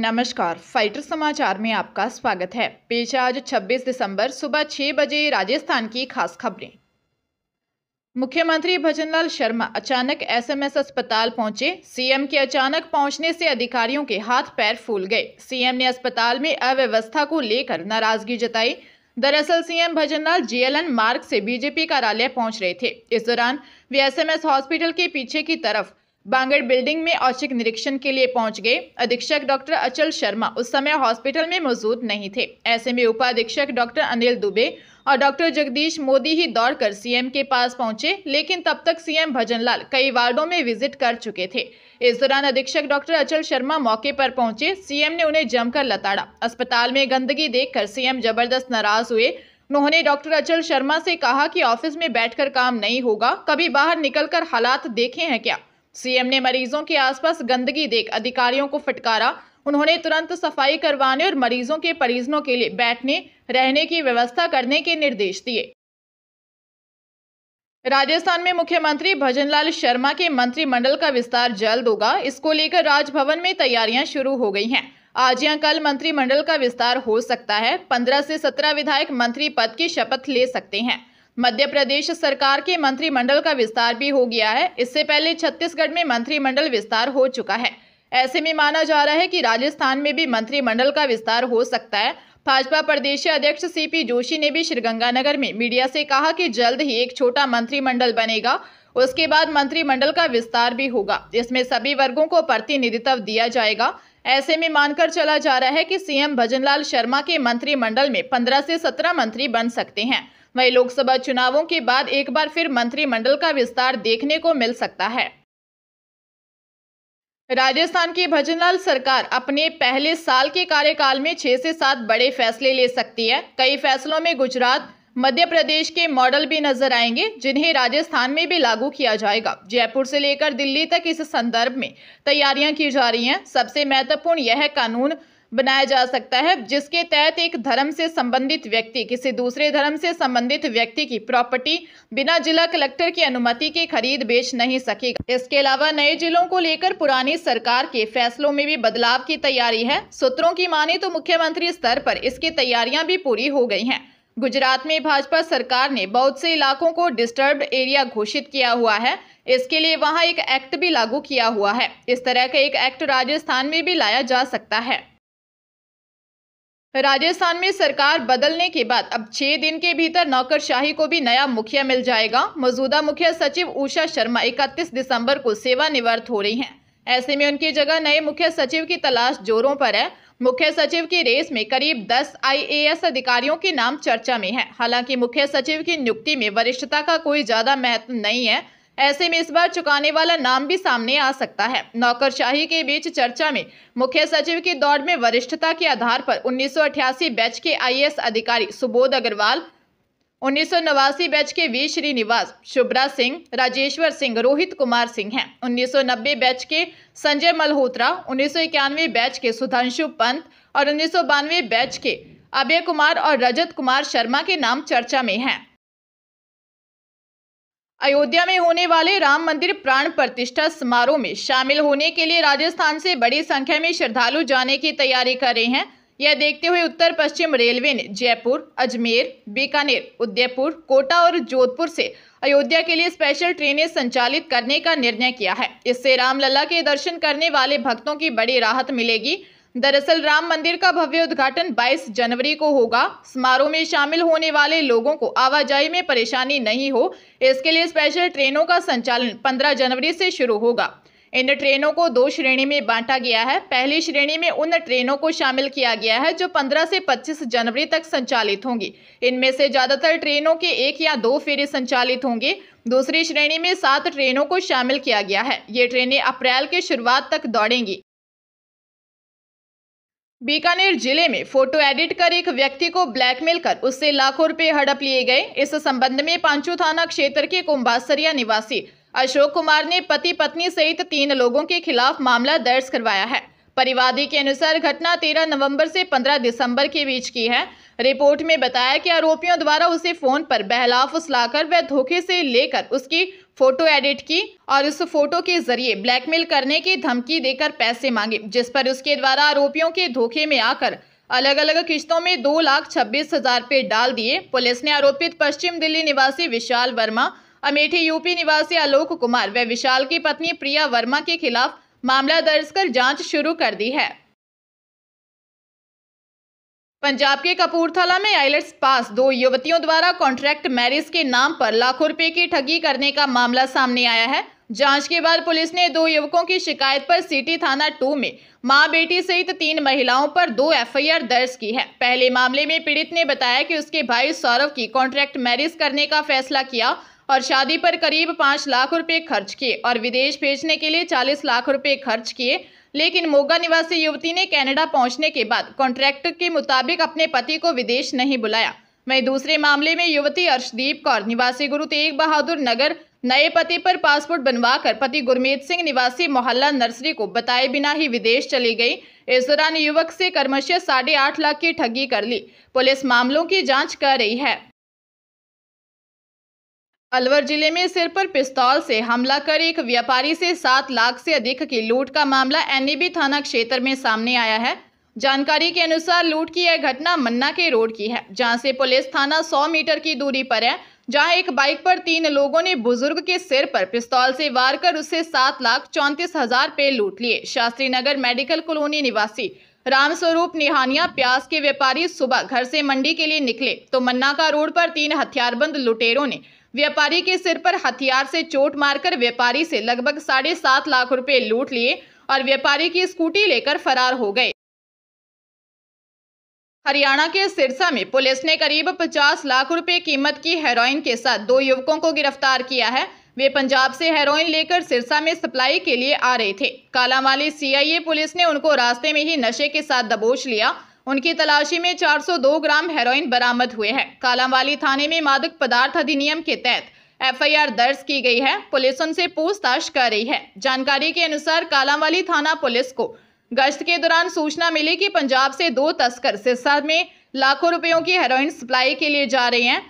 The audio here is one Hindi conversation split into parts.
नमस्कार फाइटर समाचार में आपका स्वागत है पेश आज 26 दिसंबर सुबह 6 बजे राजस्थान की खास खबरें मुख्यमंत्री भजनलाल शर्मा अचानक एसएमएस अस्पताल पहुंचे सीएम के अचानक पहुंचने से अधिकारियों के हाथ पैर फूल गए सीएम ने अस्पताल में अव्यवस्था को लेकर नाराजगी जताई दरअसल सीएम भजनलाल जेएलएन मार्ग से बीजेपी कार्यालय पहुंच रहे थे इस दौरान वे एसएमएस हॉस्पिटल के पीछे की तरफ बांगड़ बिल्डिंग में औचक निरीक्षण के लिए पहुंच गए अधीक्षक डॉक्टर अचल शर्मा उस समय हॉस्पिटल में मौजूद नहीं थे ऐसे में उपाधीक्षक डॉक्टर अनिल दुबे और डॉक्टर जगदीश मोदी ही दौड़कर सीएम के पास पहुंचे लेकिन तब तक सीएम भजनलाल कई वार्डो में विजिट कर चुके थे इस दौरान अधीक्षक डॉक्टर अचल शर्मा मौके पर पहुंचे सीएम ने उन्हें जमकर लताड़ा अस्पताल में गंदगी देखकर सीएम जबरदस्त नाराज हुए उन्होंने डॉक्टर अचल शर्मा से कहा कि ऑफिस में बैठकर काम नहीं होगा कभी बाहर निकलकर हालात देखे हैं क्या सीएम ने मरीजों के आसपास गंदगी देख अधिकारियों को फटकारा उन्होंने तुरंत सफाई करवाने और मरीजों के परिजनों के लिए बैठने रहने की व्यवस्था करने के निर्देश दिए राजस्थान में मुख्यमंत्री भजनलाल शर्मा के मंत्रिमंडल का विस्तार जल्द होगा इसको लेकर राजभवन में तैयारियां शुरू हो गई हैं आज या कल मंत्रिमंडल का विस्तार हो सकता है पंद्रह से सत्रह विधायक मंत्री पद की शपथ ले सकते हैं मध्य प्रदेश सरकार के मंत्रिमंडल का विस्तार भी हो गया है इससे पहले छत्तीसगढ़ में मंत्रिमंडल विस्तार हो चुका है ऐसे में माना जा रहा है कि राजस्थान में भी मंत्रिमंडल का विस्तार हो सकता है भाजपा प्रदेश अध्यक्ष सीपी जोशी ने भी श्रीगंगानगर में मीडिया से कहा कि जल्द ही एक छोटा मंत्रिमंडल बनेगा उसके बाद मंत्रिमंडल का विस्तार भी होगा इसमें सभी वर्गों को प्रतिनिधित्व दिया जाएगा ऐसे में मानकर चला जा रहा है कि सीएम भजनलाल शर्मा के मंत्रिमंडल में पंद्रह से सत्रह मंत्री बन सकते हैं वहीं लोकसभा चुनावों के बाद एक बार फिर मंत्रिमंडल का विस्तार देखने को मिल सकता है राजस्थान की भजनलाल सरकार अपने पहले साल के कार्यकाल में छह से सात बड़े फैसले ले सकती है कई फैसलों में गुजरात मध्य प्रदेश के मॉडल भी नजर आएंगे जिन्हें राजस्थान में भी लागू किया जाएगा जयपुर से लेकर दिल्ली तक इस संदर्भ में तैयारियां की जा रही हैं सबसे महत्वपूर्ण यह कानून बनाया जा सकता है जिसके तहत एक धर्म से संबंधित व्यक्ति किसी दूसरे धर्म से संबंधित व्यक्ति की प्रॉपर्टी बिना जिला कलेक्टर की अनुमति के खरीद बेच नहीं सकेगा इसके अलावा नए जिलों को लेकर पुरानी सरकार के फैसलों में भी बदलाव की तैयारी है सूत्रों की माने तो मुख्यमंत्री स्तर पर इसकी तैयारियां भी पूरी हो गई है गुजरात में भाजपा सरकार ने बहुत से इलाकों को डिस्टर्ब एरिया घोषित किया हुआ है इसके लिए वहाँ एक एक्ट भी लागू किया हुआ है इस तरह का एक एक्ट राजस्थान में भी लाया जा सकता है राजस्थान में सरकार बदलने के बाद अब छह दिन के भीतर नौकरशाही को भी नया मुखिया मिल जाएगा मौजूदा मुखिया सचिव उषा शर्मा 31 दिसंबर को सेवानिवृत्त हो रही हैं ऐसे में उनकी जगह नए मुख्य सचिव की तलाश जोरों पर है मुख्य सचिव की रेस में करीब 10 आईएएस अधिकारियों के नाम चर्चा में है हालांकि मुख्य सचिव की नियुक्ति में वरिष्ठता का कोई ज्यादा महत्व नहीं है ऐसे में इस बार चुकाने वाला नाम भी सामने आ सकता है नौकरशाही के बीच चर्चा में मुख्य सचिव की दौड़ में वरिष्ठता के आधार पर उन्नीस बैच के आई अधिकारी सुबोध अग्रवाल उन्नीस बैच के वी श्रीनिवास शुभ्रा सिंह राजेश्वर सिंह रोहित कुमार सिंह हैं 1990 बैच के संजय मल्होत्रा उन्नीस बैच के सुधांशु पंत और उन्नीस बैच के अभय कुमार और रजत कुमार शर्मा के नाम चर्चा में हैं अयोध्या में होने वाले राम मंदिर प्राण प्रतिष्ठा समारोह में शामिल होने के लिए राजस्थान से बड़ी संख्या में श्रद्धालु जाने की तैयारी कर रहे हैं यह देखते हुए उत्तर पश्चिम रेलवे ने जयपुर अजमेर बीकानेर उदयपुर कोटा और जोधपुर से अयोध्या के लिए स्पेशल ट्रेनें संचालित करने का निर्णय किया है इससे रामलला के दर्शन करने वाले भक्तों की बड़ी राहत मिलेगी दरअसल राम मंदिर का भव्य उद्घाटन 22 जनवरी को होगा समारोह में शामिल होने वाले लोगों को आवाजाही में परेशानी नहीं हो इसके लिए स्पेशल ट्रेनों का संचालन 15 जनवरी से शुरू होगा इन ट्रेनों को दो श्रेणी में बांटा गया है पहली श्रेणी में उन ट्रेनों को शामिल किया गया है जो 15 से 25 जनवरी तक संचालित होंगी इनमें से ज़्यादातर ट्रेनों के एक या दो फेरे संचालित होंगे दूसरी श्रेणी में सात ट्रेनों को शामिल किया गया है ये ट्रेनें अप्रैल के शुरुआत तक दौड़ेंगी बीकानेर जिले में फोटो एडिट कर एक व्यक्ति को ब्लैकमेल कर उससे लाखों रुपए हड़प लिए गए इस संबंध में पांचू थाना क्षेत्र के कुंभासरिया निवासी अशोक कुमार ने पति पत्नी सहित तीन लोगों के खिलाफ मामला दर्ज करवाया है परिवादी के अनुसार घटना 13 नवंबर से 15 दिसंबर के बीच की है रिपोर्ट में बताया कि आरोपियों द्वारा उसे फोन पर बहलाफ उसलाकर व धोखे से लेकर उसकी फोटो एडिट की और उस फोटो के जरिए ब्लैकमेल करने की धमकी देकर पैसे मांगे जिस पर उसके द्वारा आरोपियों के धोखे में आकर अलग अलग किश्तों में दो लाख छब्बीस हजार रुपये डाल दिए पुलिस ने आरोपित पश्चिम दिल्ली निवासी विशाल वर्मा अमेठी यूपी निवासी आलोक कुमार व विशाल की पत्नी प्रिया वर्मा के खिलाफ मामला दर्ज कर जांच शुरू कर दी है पंजाब के कपूरथला में आइलेट्स पास दो युवतियों द्वारा कॉन्ट्रैक्ट मैरिज के नाम पर लाखों रुपए की ठगी करने का मामला सामने आया है जांच के बाद पुलिस ने दो युवकों की शिकायत पर सिटी थाना टू में मां बेटी सहित तीन महिलाओं पर दो एफआईआर दर्ज की है पहले मामले में पीड़ित ने बताया कि उसके भाई सौरभ की कॉन्ट्रैक्ट मैरिज करने का फैसला किया और शादी पर करीब पाँच लाख रुपए खर्च किए और विदेश भेजने के लिए चालीस लाख रुपये खर्च किए लेकिन मोगा निवासी युवती ने कनाडा पहुंचने के बाद कॉन्ट्रैक्ट के मुताबिक अपने पति को विदेश नहीं बुलाया वहीं दूसरे मामले में युवती अर्शदीप कौर निवासी गुरु तेग बहादुर नगर नए पति पर पासपोर्ट बनवाकर पति गुरमीत सिंह निवासी मोहल्ला नर्सरी को बताए बिना ही विदेश चली गई इस दौरान युवक से कर्मश साढ़े आठ लाख की ठगी कर ली पुलिस मामलों की जांच कर रही है अलवर जिले में सिर पर पिस्तौल से हमला कर एक व्यापारी से सात लाख से अधिक की लूट का मामला एनईबी थाना क्षेत्र में सामने आया है जानकारी के अनुसार लूट की यह घटना मन्ना के रोड की है जहां से पुलिस थाना 100 मीटर की दूरी पर है जहां एक बाइक पर तीन लोगों ने बुजुर्ग के सिर पर पिस्तौल से वार कर उससे सात लाख चौंतीस हजार पे लूट लिए शास्त्री नगर मेडिकल कॉलोनी निवासी रामस्वरूप निहानिया प्यास के व्यापारी सुबह घर से मंडी के लिए निकले तो मन्ना का रोड पर तीन हथियारबंद लुटेरों ने व्यापारी के सिर पर हथियार से चोट मारकर व्यापारी से लगभग साढ़े सात लाख रुपए लूट लिए और व्यापारी की स्कूटी लेकर फरार हो गए हरियाणा के सिरसा में पुलिस ने करीब 50 लाख रुपए कीमत की हेरोइन के साथ दो युवकों को गिरफ्तार किया है वे पंजाब से हेरोइन लेकर सिरसा में सप्लाई के लिए आ रहे थे कालामाली सीआईए पुलिस ने उनको रास्ते में ही नशे के साथ दबोच लिया उनकी तलाशी में 402 ग्राम हेरोइन बरामद हुए हैं कालांवाली थाने में मादक पदार्थ अधिनियम के तहत एफआईआर दर्ज की गई है पुलिस उनसे पूछताछ कर रही है जानकारी के अनुसार कालावाली थाना पुलिस को गश्त के दौरान सूचना मिली कि पंजाब से दो तस्कर सिरसा में लाखों रुपयों की हेरोइन सप्लाई के लिए जा रहे हैं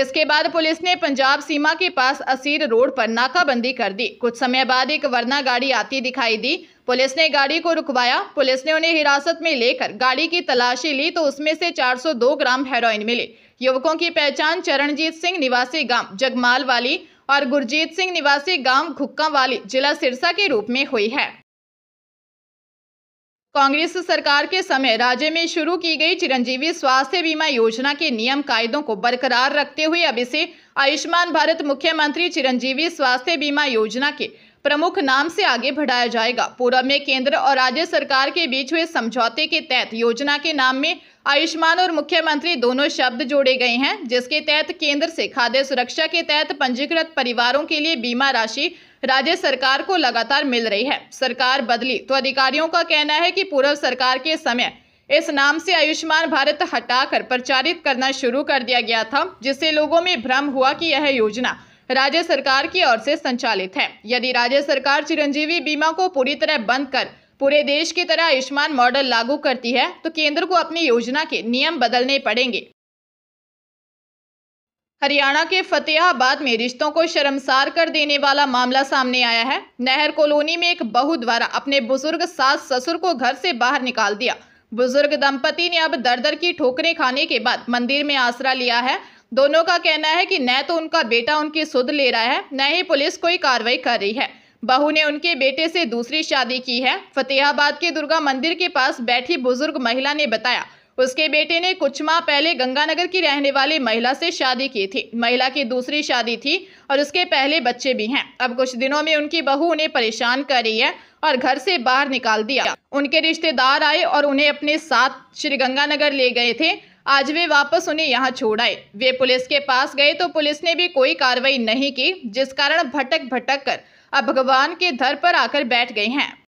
इसके बाद पुलिस ने पंजाब सीमा के पास असीर रोड पर नाकाबंदी कर दी कुछ समय बाद एक वरना गाड़ी आती दिखाई दी पुलिस ने गाड़ी को रुकवाया पुलिस ने उन्हें हिरासत में लेकर गाड़ी की तलाशी ली तो उसमें से 402 ग्राम हेरोइन मिले युवकों की पहचान चरणजीत सिंह निवासी गांव जगमाल वाली और गुरजीत सिंह निवासी गाँव घुक्का वाली जिला सिरसा के रूप में हुई है कांग्रेस सरकार के समय राज्य में शुरू की गई चिरंजीवी स्वास्थ्य बीमा योजना के नियम कायदों को बरकरार रखते हुए अब इसे आयुष्मान भारत मुख्यमंत्री चिरंजीवी स्वास्थ्य बीमा योजना के प्रमुख नाम से आगे बढ़ाया जाएगा पूर्व में केंद्र और राज्य सरकार के बीच हुए समझौते के तहत योजना के नाम में आयुष्मान और मुख्यमंत्री दोनों शब्द जोड़े गए हैं जिसके तहत केंद्र से खाद्य सुरक्षा के तहत पंजीकृत परिवारों के लिए बीमा राशि राज्य सरकार को लगातार मिल रही है सरकार बदली तो अधिकारियों का कहना है कि पूर्व सरकार के समय इस नाम से आयुष्मान भारत हटाकर प्रचारित करना शुरू कर दिया गया था जिससे लोगों में भ्रम हुआ कि यह योजना राज्य सरकार की ओर से संचालित है यदि राज्य सरकार चिरंजीवी बीमा को पूरी तरह बंद कर पूरे देश की तरह आयुष्मान मॉडल लागू करती है तो केंद्र को अपनी योजना के नियम बदलने पड़ेंगे हरियाणा के फतेहाबाद में रिश्तों को शर्मसार कर देने वाला मामला सामने आया है नहर कॉलोनी में एक बहू द्वारा अपने बुजुर्ग सास ससुर को घर से बाहर निकाल दिया बुजुर्ग दंपति ने अब दर दर की ठोकरें खाने के बाद मंदिर में आसरा लिया है दोनों का कहना है कि न तो उनका बेटा उनकी सुध ले रहा है न ही पुलिस कोई कार्रवाई कर रही है बहू ने उनके बेटे से दूसरी शादी की है फतेहाबाद के दुर्गा मंदिर के पास बैठी बुजुर्ग महिला ने बताया उसके बेटे ने कुछ माह पहले गंगानगर की रहने वाली महिला से शादी की थी महिला की दूसरी शादी थी और उसके पहले बच्चे भी हैं अब कुछ दिनों में उनकी बहू उन्हें परेशान कर रही है और घर से बाहर निकाल दिया उनके रिश्तेदार आए और उन्हें अपने साथ श्री गंगानगर ले गए थे आज वे वापस उन्हें यहाँ छोड़ आए वे पुलिस के पास गए तो पुलिस ने भी कोई कार्रवाई नहीं की जिस कारण भटक भटक कर अब भगवान के धर पर आकर बैठ गए हैं